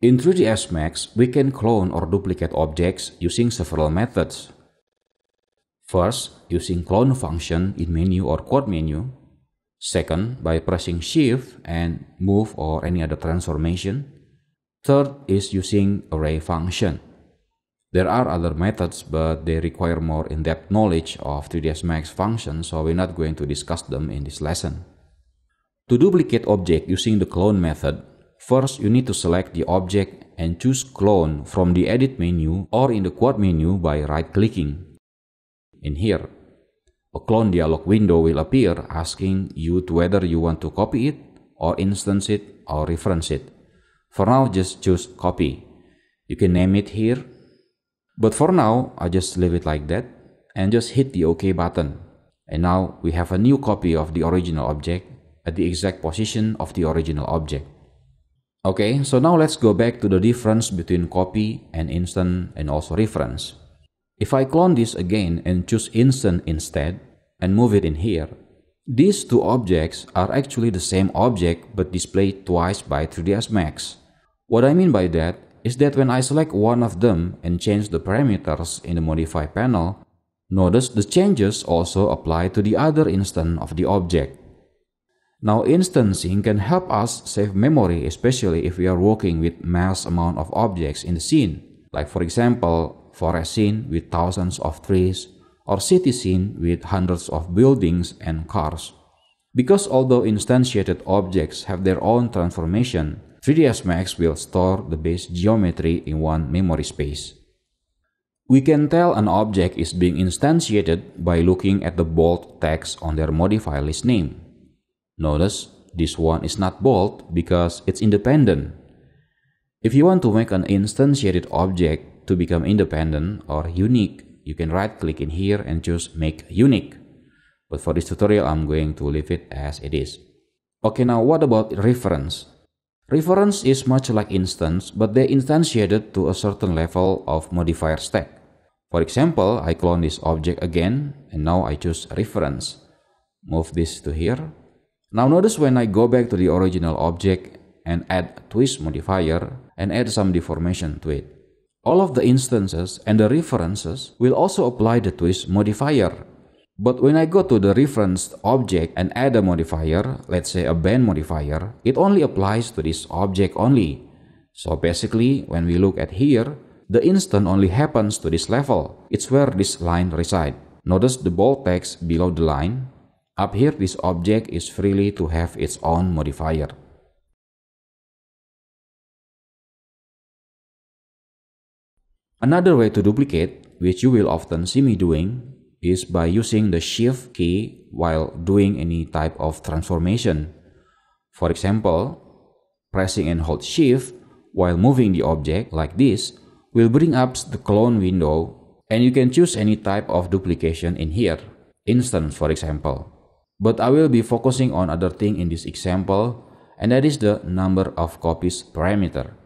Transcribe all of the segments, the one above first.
In 3ds Max, we can clone or duplicate objects using several methods. First, using clone function in menu or quad menu. Second, by pressing shift and move or any other transformation. Third is using array function. There are other methods, but they require more in-depth knowledge of 3ds Max functions, so we're not going to discuss them in this lesson. To duplicate object using the clone method, First, you need to select the object and choose clone from the edit menu or in the quad menu by right-clicking. In here, a clone dialog window will appear asking you whether you want to copy it or instance it or reference it. For now, just choose copy. You can name it here. But for now, I just leave it like that and just hit the OK button. And now we have a new copy of the original object at the exact position of the original object. Okay, so now let's go back to the difference between copy and instant and also reference. If I clone this again and choose instant instead and move it in here, these two objects are actually the same object but displayed twice by 3ds Max. What I mean by that is that when I select one of them and change the parameters in the modify panel, notice the changes also apply to the other instance of the object. Now instancing can help us save memory especially if we are working with mass amount of objects in the scene. Like for example, forest scene with thousands of trees or city scene with hundreds of buildings and cars. Because although instantiated objects have their own transformation, 3ds Max will store the base geometry in one memory space. We can tell an object is being instantiated by looking at the bold text on their modify list name. Notice this one is not bold because it's independent. If you want to make an instantiated object to become independent or unique, you can right click in here and choose make unique. But for this tutorial, I'm going to leave it as it is. Okay, now what about reference? Reference is much like instance, but they instantiated to a certain level of modifier stack. For example, I clone this object again, and now I choose reference. Move this to here, now notice when I go back to the original object and add twist modifier and add some deformation to it. All of the instances and the references will also apply the twist modifier. But when I go to the referenced object and add a modifier, let's say a band modifier, it only applies to this object only. So basically, when we look at here, the instant only happens to this level. It's where this line resides. Notice the bold text below the line up here, this object is freely to have its own modifier. Another way to duplicate, which you will often see me doing, is by using the shift key while doing any type of transformation. For example, pressing and hold shift while moving the object like this will bring up the clone window and you can choose any type of duplication in here, instance for example. But I will be focusing on other thing in this example, and that is the number of copies parameter.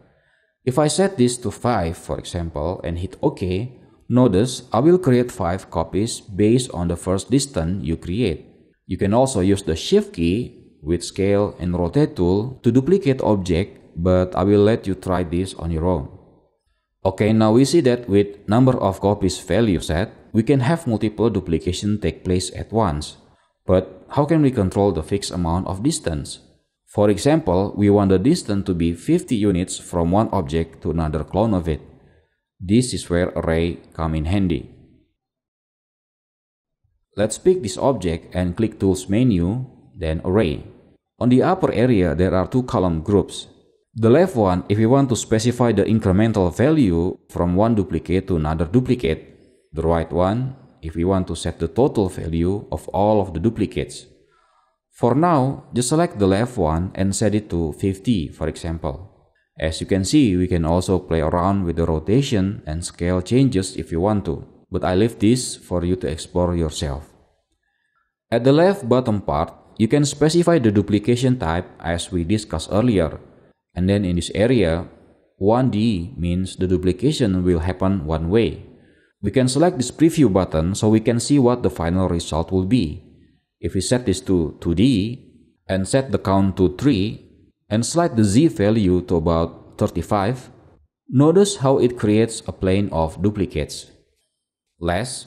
If I set this to 5, for example, and hit OK, notice I will create 5 copies based on the first distance you create. You can also use the Shift key with Scale and Rotate tool to duplicate object, but I will let you try this on your own. Okay, now we see that with number of copies value set, we can have multiple duplication take place at once. But how can we control the fixed amount of distance? For example, we want the distance to be 50 units from one object to another clone of it. This is where array come in handy. Let's pick this object and click Tools menu, then Array. On the upper area, there are two column groups. The left one, if we want to specify the incremental value from one duplicate to another duplicate. The right one, if we want to set the total value of all of the duplicates. For now, just select the left one and set it to 50, for example. As you can see, we can also play around with the rotation and scale changes if you want to, but I leave this for you to explore yourself. At the left bottom part, you can specify the duplication type as we discussed earlier. And then in this area, 1D means the duplication will happen one way. We can select this preview button so we can see what the final result will be. If we set this to 2D and set the count to 3 and slide the Z value to about 35, notice how it creates a plane of duplicates. Less,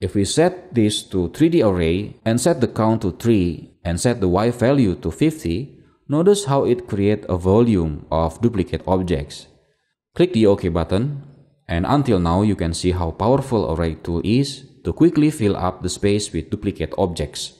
if we set this to 3D array and set the count to 3 and set the Y value to 50, notice how it creates a volume of duplicate objects. Click the OK button and until now, you can see how powerful array tool is to quickly fill up the space with duplicate objects.